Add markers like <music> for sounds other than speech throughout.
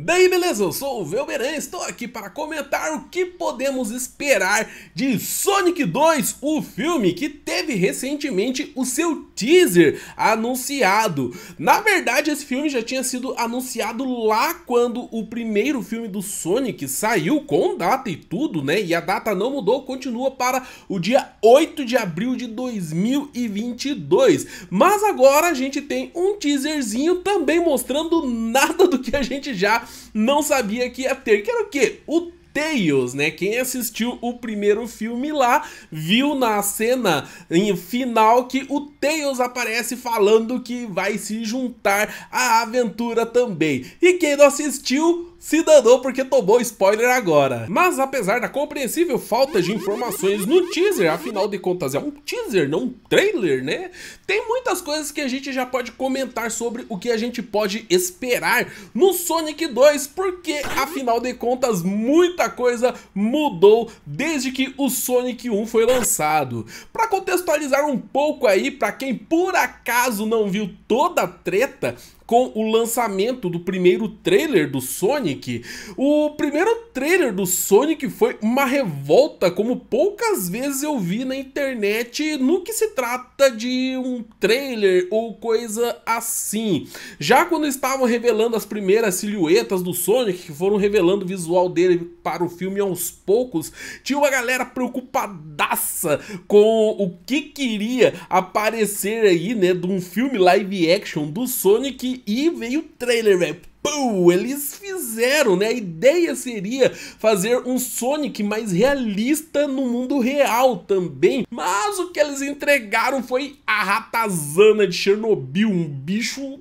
Daí beleza, eu sou o Velberan, estou aqui para comentar o que podemos esperar de Sonic 2, o filme que teve recentemente o seu teaser anunciado. Na verdade, esse filme já tinha sido anunciado lá quando o primeiro filme do Sonic saiu, com data e tudo, né? E a data não mudou, continua para o dia 8 de abril de 2022. Mas agora a gente tem um teaserzinho também mostrando <laughs> nada do que a gente já não sabia que ia ter, que era o quê? O Tails, né? Quem assistiu o primeiro filme lá, viu na cena em final que o Tails aparece falando que vai se juntar à aventura também. E quem não assistiu, se danou porque tomou spoiler agora. Mas apesar da compreensível falta de informações no teaser, afinal de contas é um teaser, não um trailer, né? Tem muitas coisas que a gente já pode comentar sobre o que a gente pode esperar no Sonic 2, porque afinal de contas muita coisa mudou desde que o Sonic 1 foi lançado. Para contextualizar um pouco aí, para quem por acaso não viu toda a treta, com o lançamento do primeiro trailer do Sonic. O primeiro trailer do Sonic foi uma revolta, como poucas vezes eu vi na internet, no que se trata de um trailer ou coisa assim. Já quando estavam revelando as primeiras silhuetas do Sonic, que foram revelando o visual dele para o filme aos poucos, tinha uma galera preocupadaça com o que queria aparecer aí, né, de um filme live action do Sonic e, veio o trailer, velho. Pum, eles fizeram, né? A ideia seria fazer um Sonic mais realista no mundo real também. Mas o que eles entregaram foi a ratazana de Chernobyl, um bicho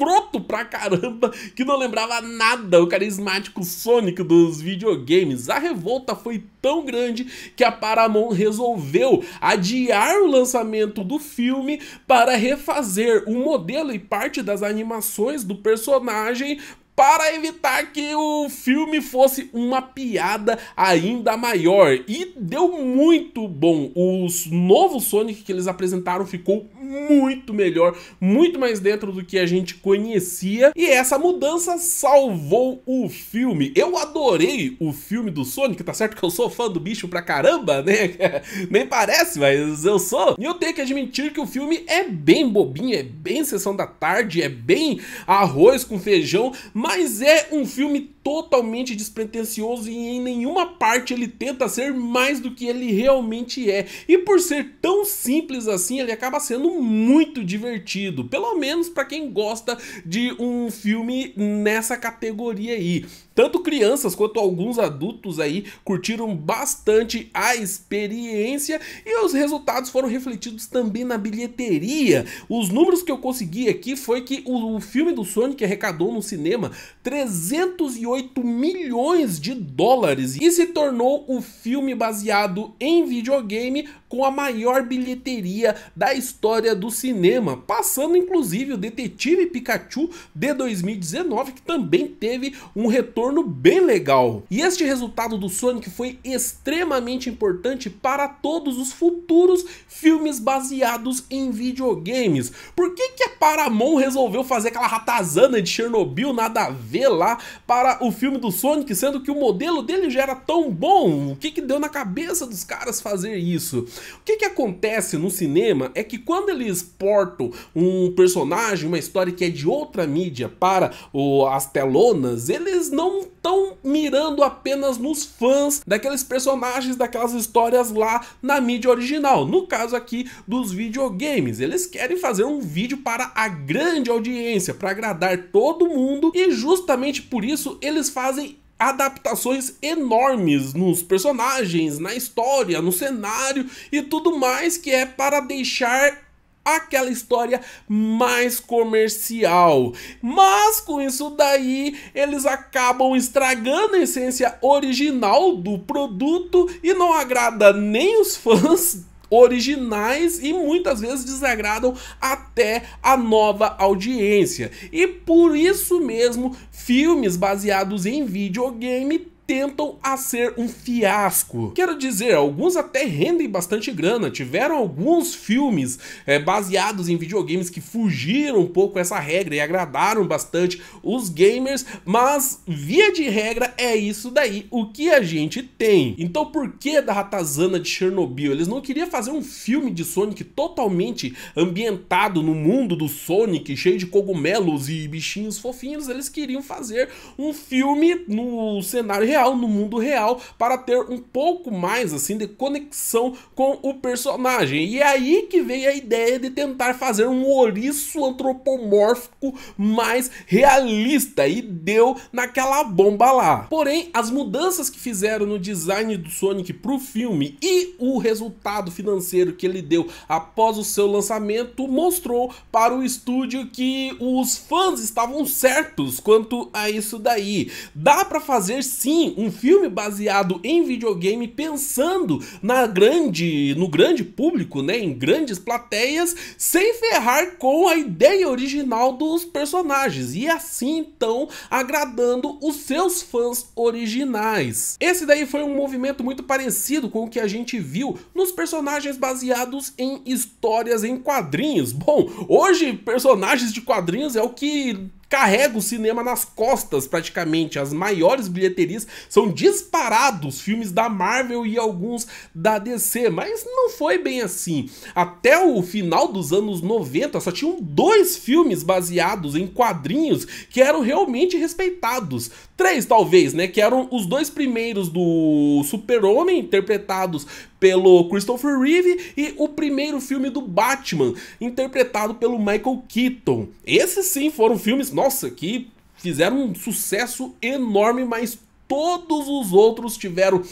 escroto pra caramba que não lembrava nada o carismático Sonic dos videogames. A revolta foi tão grande que a Paramount resolveu adiar o lançamento do filme para refazer o modelo e parte das animações do personagem para evitar que o filme fosse uma piada ainda maior. E deu muito bom. O novo Sonic que eles apresentaram ficou muito melhor, muito mais dentro do que a gente conhecia. E essa mudança salvou o filme. Eu adorei o filme do Sonic, tá certo que eu sou fã do bicho pra caramba, né? <laughs> Nem parece, mas eu sou. E eu tenho que admitir que o filme é bem bobinho, é bem sessão da tarde, é bem arroz com feijão, mas é um filme totalmente despretensioso e em nenhuma parte ele tenta ser mais do que ele realmente é. E por ser tão simples assim, ele acaba sendo muito divertido, pelo menos para quem gosta de um filme nessa categoria aí. Tanto crianças quanto alguns adultos aí curtiram bastante a experiência e os resultados foram refletidos também na bilheteria. Os números que eu consegui aqui foi que o, o filme do Sonic arrecadou no cinema 308 milhões de dólares e se tornou o filme baseado em videogame com a maior bilheteria da história do cinema, passando inclusive o Detetive Pikachu de 2019, que também teve um retorno retorno bem legal. E este resultado do Sonic foi extremamente importante para todos os futuros filmes baseados em videogames. Por que, que a Paramount resolveu fazer aquela ratazana de Chernobyl nada a ver lá para o filme do Sonic, sendo que o modelo dele já era tão bom? O que, que deu na cabeça dos caras fazer isso? O que, que acontece no cinema é que quando eles portam um personagem, uma história que é de outra mídia para o, as telonas, eles não não estão mirando apenas nos fãs daqueles personagens, daquelas histórias lá na mídia original. No caso aqui dos videogames, eles querem fazer um vídeo para a grande audiência, para agradar todo mundo e justamente por isso eles fazem adaptações enormes nos personagens, na história, no cenário e tudo mais que é para deixar aquela história mais comercial. Mas com isso daí, eles acabam estragando a essência original do produto e não agrada nem os fãs originais e muitas vezes desagradam até a nova audiência. E por isso mesmo, filmes baseados em videogame tentam a ser um fiasco. Quero dizer, alguns até rendem bastante grana, tiveram alguns filmes é, baseados em videogames que fugiram um pouco essa regra e agradaram bastante os gamers, mas via de regra é isso daí o que a gente tem. Então por que da ratazana de Chernobyl? Eles não queriam fazer um filme de Sonic totalmente ambientado no mundo do Sonic, cheio de cogumelos e bichinhos fofinhos, eles queriam fazer um filme no cenário real real, no mundo real, para ter um pouco mais assim de conexão com o personagem. E é aí que veio a ideia de tentar fazer um ouriço antropomórfico mais realista e deu naquela bomba lá. Porém, as mudanças que fizeram no design do Sonic para o filme e o resultado financeiro que ele deu após o seu lançamento mostrou para o estúdio que os fãs estavam certos quanto a isso daí. Dá para fazer sim um filme baseado em videogame pensando na grande, no grande público, né, em grandes plateias, sem ferrar com a ideia original dos personagens e assim então agradando os seus fãs originais. Esse daí foi um movimento muito parecido com o que a gente viu nos personagens baseados em histórias em quadrinhos. Bom, hoje personagens de quadrinhos é o que carrega o cinema nas costas praticamente. As maiores bilheterias são disparados filmes da Marvel e alguns da DC, mas não foi bem assim. Até o final dos anos 90 só tinham dois filmes baseados em quadrinhos que eram realmente respeitados. Três talvez, né, que eram os dois primeiros do Super-Homem interpretados pelo Christopher Reeve e o primeiro filme do Batman, interpretado pelo Michael Keaton. Esses sim foram filmes, nossa, que fizeram um sucesso enorme, mas todos os outros tiveram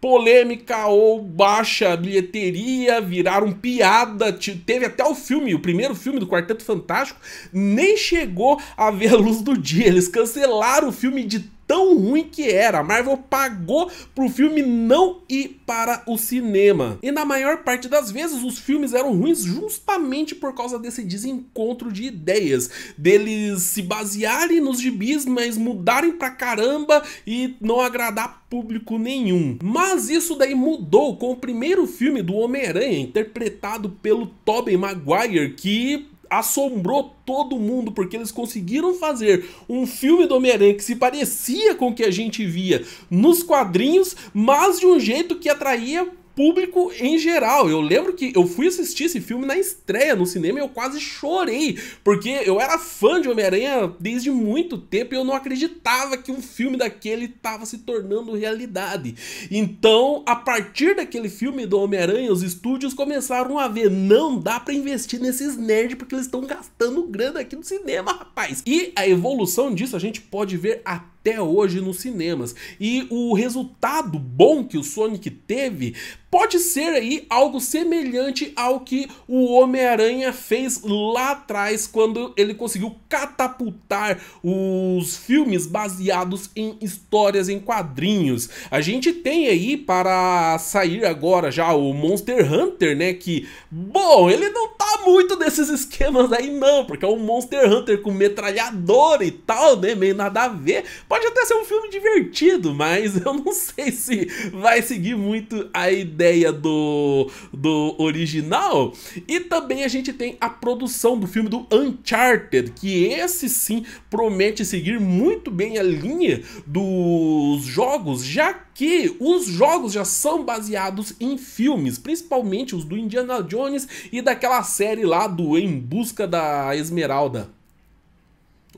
polêmica ou baixa bilheteria, viraram piada, teve até o filme, o primeiro filme do Quarteto Fantástico, nem chegou a ver a luz do dia, eles cancelaram o filme de tão ruim que era. A Marvel pagou pro filme não ir para o cinema. E na maior parte das vezes os filmes eram ruins justamente por causa desse desencontro de ideias, deles se basearem nos gibis, mas mudarem pra caramba e não agradar público nenhum. Mas isso daí mudou com o primeiro filme do Homem-Aranha, interpretado pelo Tobey Maguire, que assombrou todo mundo, porque eles conseguiram fazer um filme do Homem-Aranha que se parecia com o que a gente via nos quadrinhos, mas de um jeito que atraía público em geral. Eu lembro que eu fui assistir esse filme na estreia no cinema e eu quase chorei, porque eu era fã de Homem-Aranha desde muito tempo e eu não acreditava que um filme daquele estava se tornando realidade. Então, a partir daquele filme do Homem-Aranha, os estúdios começaram a ver, não dá para investir nesses nerds porque eles estão gastando grana aqui no cinema, rapaz. E a evolução disso a gente pode ver até até hoje nos cinemas. E o resultado bom que o Sonic teve pode ser aí algo semelhante ao que o Homem-Aranha fez lá atrás, quando ele conseguiu catapultar os filmes baseados em histórias em quadrinhos. A gente tem aí para sair agora já o Monster Hunter, né? Que, bom, ele não tá muito desses esquemas aí, não, porque é um Monster Hunter com metralhadora e tal, né? Meio nada a ver. Pode até ser um filme divertido, mas <laughs> eu não sei se vai seguir muito a ideia ideia do, do original. E também a gente tem a produção do filme do Uncharted, que esse sim promete seguir muito bem a linha dos jogos, já que os jogos já são baseados em filmes, principalmente os do Indiana Jones e daquela série lá do Em Busca da Esmeralda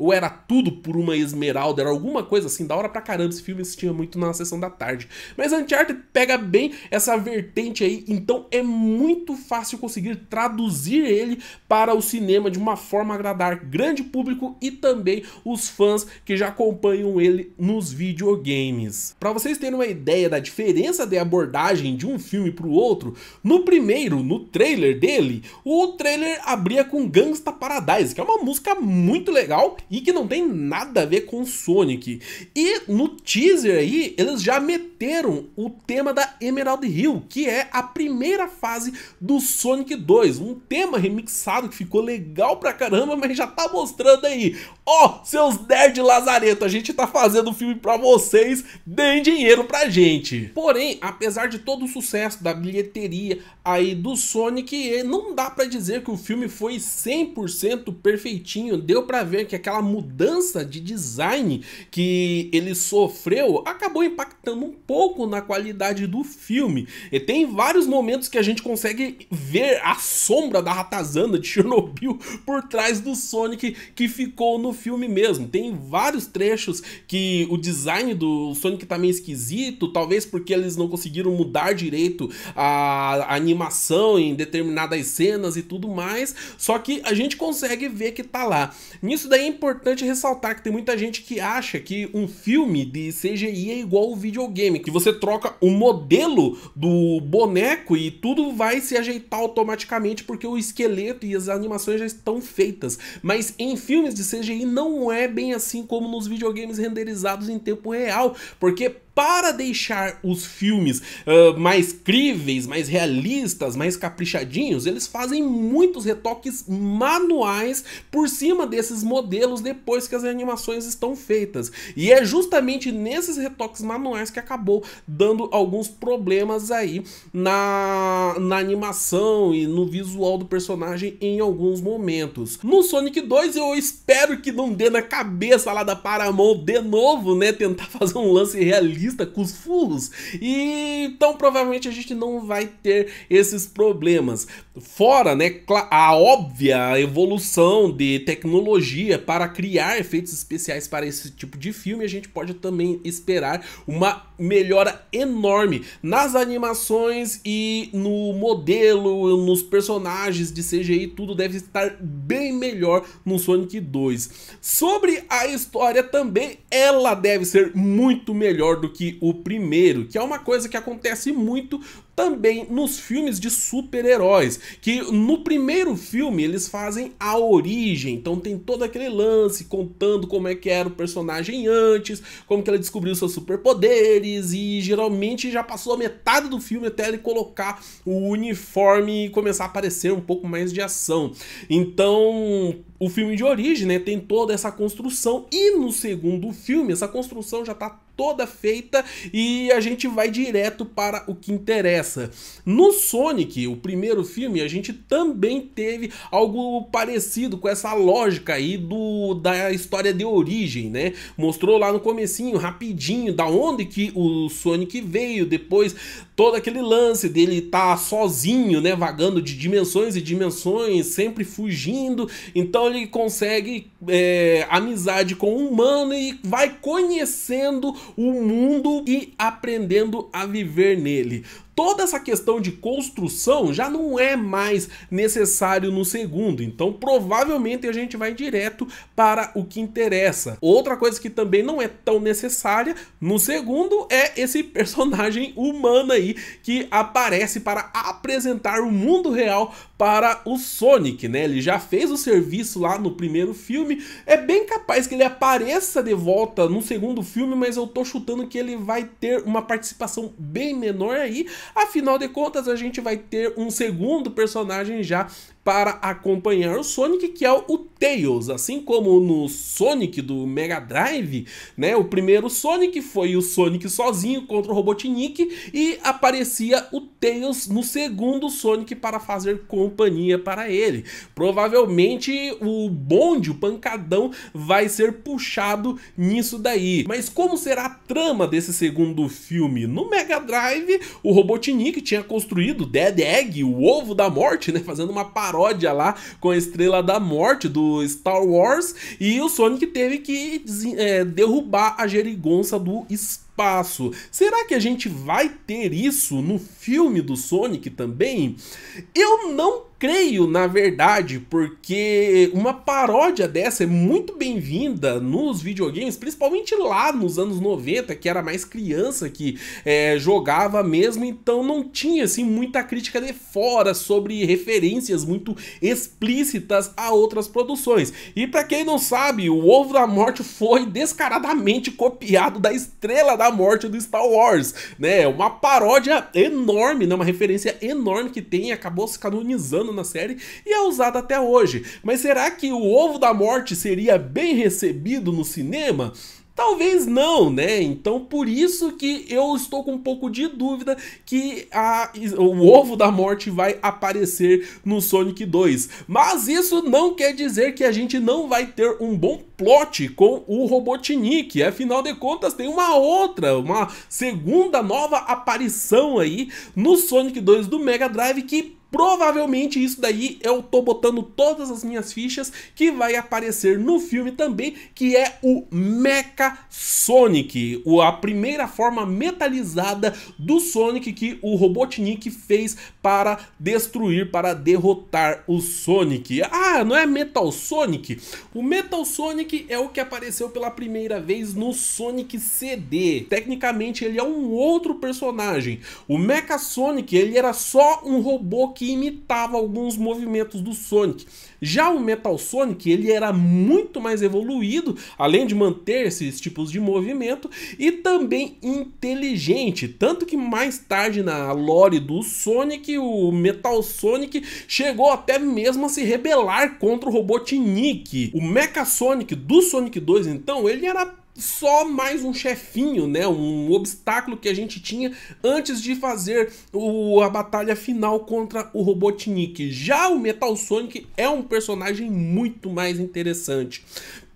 ou era tudo por uma esmeralda, era alguma coisa assim, da hora pra caramba. Esse filme tinha muito na sessão da tarde. Mas Uncharted pega bem essa vertente aí, então é muito fácil conseguir traduzir ele para o cinema de uma forma a agradar grande público e também os fãs que já acompanham ele nos videogames. Para vocês terem uma ideia da diferença de abordagem de um filme para o outro, no primeiro, no trailer dele, o trailer abria com Gangsta Paradise, que é uma música muito legal e que não tem nada a ver com Sonic. E no teaser aí, eles já meteram o tema da Emerald Hill, que é a primeira fase do Sonic 2, um tema remixado que ficou legal pra caramba, mas já tá mostrando aí. Ó, oh, seus nerd Lazareto a gente tá fazendo filme pra vocês, deem dinheiro pra gente. Porém, apesar de todo o sucesso da bilheteria aí do Sonic, não dá pra dizer que o filme foi 100% perfeitinho, deu pra ver que aquela aquela mudança de design que ele sofreu acabou impactando um pouco na qualidade do filme. E tem vários momentos que a gente consegue ver a sombra da ratazana de Chernobyl <laughs> por trás do Sonic que ficou no filme mesmo. Tem vários trechos que o design do Sonic tá meio esquisito, talvez porque eles não conseguiram mudar direito a animação em determinadas cenas e tudo mais, só que a gente consegue ver que tá lá. Nisso daí importante ressaltar que tem muita gente que acha que um filme de CGI é igual o videogame, que você troca o modelo do boneco e tudo vai se ajeitar automaticamente porque o esqueleto e as animações já estão feitas. Mas em filmes de CGI não é bem assim como nos videogames renderizados em tempo real, porque para deixar os filmes uh, mais críveis, mais realistas, mais caprichadinhos, eles fazem muitos retoques manuais por cima desses modelos depois que as animações estão feitas. E é justamente nesses retoques manuais que acabou dando alguns problemas aí na, na animação e no visual do personagem em alguns momentos. No Sonic 2 eu espero que não dê na cabeça lá da Paramount de novo, né? Tentar <laughs> fazer um lance realista vista com os furos. E então provavelmente a gente não vai ter esses problemas. Fora, né, a óbvia evolução de tecnologia para criar efeitos especiais para esse tipo de filme, a gente pode também esperar uma melhora enorme nas animações e no modelo, nos personagens de CGI, tudo deve estar bem melhor no Sonic 2. Sobre a história também, ela deve ser muito melhor do que o primeiro, que é uma coisa que acontece muito também nos filmes de super-heróis, que no primeiro filme eles fazem a origem, então tem todo aquele lance contando como é que era o personagem antes, como que ela descobriu seus superpoderes e geralmente já passou a metade do filme até ele colocar o uniforme e começar a aparecer um pouco mais de ação. Então, o filme de origem, né, tem toda essa construção e no segundo filme essa construção já está toda feita e a gente vai direto para o que interessa. No Sonic, o primeiro filme, a gente também teve algo parecido com essa lógica aí do da história de origem, né? Mostrou lá no comecinho, rapidinho, da onde que o Sonic veio, depois todo aquele lance dele estar tá sozinho, né, vagando de dimensões e dimensões, sempre fugindo. Então ele consegue é, amizade com o humano e vai conhecendo o mundo e aprendendo a viver nele toda essa questão de construção já não é mais necessário no segundo, então provavelmente a gente vai direto para o que interessa. Outra coisa que também não é tão necessária no segundo é esse <laughs> personagem humano aí que aparece para apresentar o mundo real para o Sonic, né? Ele já fez o serviço lá no primeiro filme, é bem capaz que ele apareça de volta no segundo filme, mas eu tô chutando que ele vai ter uma participação bem menor aí, Afinal de contas, a gente vai ter um segundo personagem já para acompanhar o Sonic, que é o Tails. Assim como no Sonic do Mega Drive, né? O primeiro Sonic foi o Sonic sozinho contra o Robotnik e aparecia o Tails no segundo Sonic para fazer companhia para ele. Provavelmente o bonde, o pancadão, vai ser puxado nisso daí. Mas como será a trama desse segundo filme? No Mega Drive, o Robotnik tinha construído Dead Egg, o ovo da morte, né? Fazendo uma parada paródia lá com a Estrela da Morte do Star Wars e o Sonic teve que é, derrubar a jerigonça do espaço espaço. Será que a gente vai ter isso no filme do Sonic também? Eu não creio, na verdade, porque uma paródia dessa é muito bem-vinda nos videogames, principalmente lá nos anos 90, que era mais criança que é, jogava mesmo, então não tinha assim muita crítica de fora sobre referências muito explícitas a outras produções. E para quem não sabe, o Ovo da Morte foi descaradamente copiado da Estrela da Morte do Star Wars, né? É uma paródia enorme, né? uma referência enorme que tem, acabou se canonizando na série e é usado até hoje. Mas será que o Ovo da Morte seria bem recebido no cinema? Talvez não, né? Então por isso que eu estou com um pouco de dúvida que a, o ovo da morte vai aparecer no Sonic 2. Mas isso não quer dizer que a gente não vai ter um bom plot com o Robotnik. Afinal de contas, tem uma outra, uma segunda nova aparição aí no Sonic 2 do Mega Drive que Provavelmente isso daí eu tô botando todas as minhas fichas que vai aparecer no filme também, que é o Mecha Sonic, a primeira forma metalizada do Sonic que o Robotnik fez para destruir, para derrotar o Sonic. Ah, não é Metal Sonic? O Metal Sonic é o que apareceu pela primeira vez no Sonic CD. Tecnicamente ele é um outro personagem. O Mecha Sonic, ele era só um robô que que imitava alguns movimentos do Sonic. Já o Metal Sonic, ele era muito mais evoluído, além de manter esses tipos de movimento, e também inteligente, tanto que mais tarde na lore do Sonic, o Metal Sonic chegou até mesmo a se rebelar contra o Robotnik. O Mecha Sonic do Sonic 2, então, ele era só mais um chefinho, né? Um obstáculo que a gente tinha antes de fazer o, a batalha final contra o Robotnik. Já o Metal Sonic é um personagem muito mais interessante.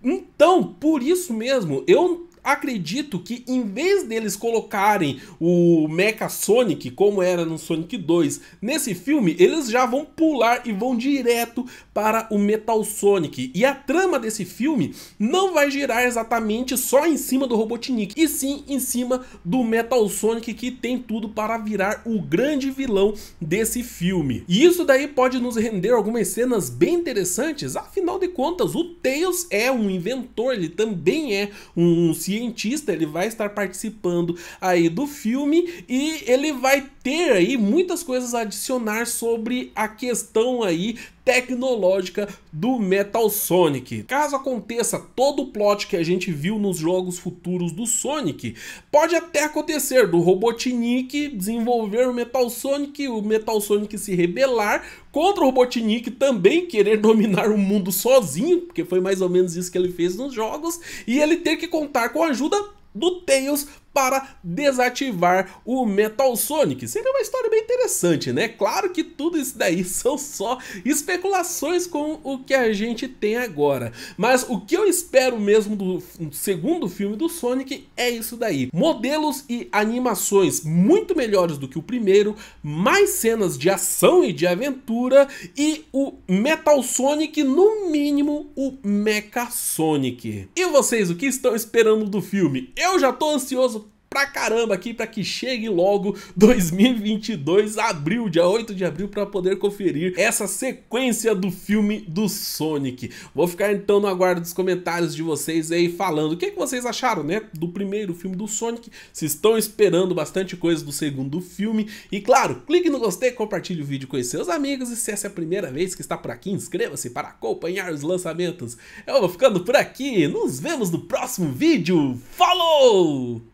Então, por isso mesmo, eu Acredito que em vez deles colocarem o Mecha Sonic, como era no Sonic 2, nesse filme, eles já vão pular e vão direto para o Metal Sonic. E a trama desse filme não vai girar exatamente só em cima do Robotnik, e sim em cima do Metal Sonic, que tem tudo para virar o grande vilão desse filme. E isso daí pode nos render algumas cenas bem interessantes, afinal de contas, o Tails é um inventor, ele também é um cientista cientista, ele vai estar participando aí do filme e ele vai ter aí muitas coisas a adicionar sobre a questão aí tecnológica do Metal Sonic. Caso aconteça todo o plot que a gente viu nos jogos futuros do Sonic, pode até acontecer do Robotnik desenvolver o Metal Sonic, o Metal Sonic se rebelar contra o Robotnik também querer <laughs> dominar o mundo sozinho, porque foi mais ou menos isso que ele fez nos jogos, e ele ter que contar com a ajuda do Tails para desativar o Metal Sonic. Seria uma história bem interessante, né? Claro que tudo isso daí <laughs> são só especulações com o que a gente tem agora. Mas o que eu espero mesmo do segundo filme do Sonic é isso daí. Modelos e animações muito melhores do que o primeiro, mais cenas de ação e de aventura e o Metal Sonic, no mínimo, o Mecha Sonic. E vocês, o que estão esperando do filme? Eu já tô ansioso pra caramba aqui para que chegue logo 2022, abril, dia 8 de abril, para poder conferir essa sequência do filme do Sonic. Vou ficar então no aguardo dos comentários de vocês aí falando o que, é que vocês acharam, né, do primeiro filme do Sonic, se estão esperando bastante coisa do segundo filme. E claro, clique no gostei, compartilhe o vídeo com seus amigos e se essa é a primeira vez que está por aqui, inscreva-se para acompanhar os lançamentos. Eu vou ficando por aqui, nos vemos no próximo vídeo. Falou!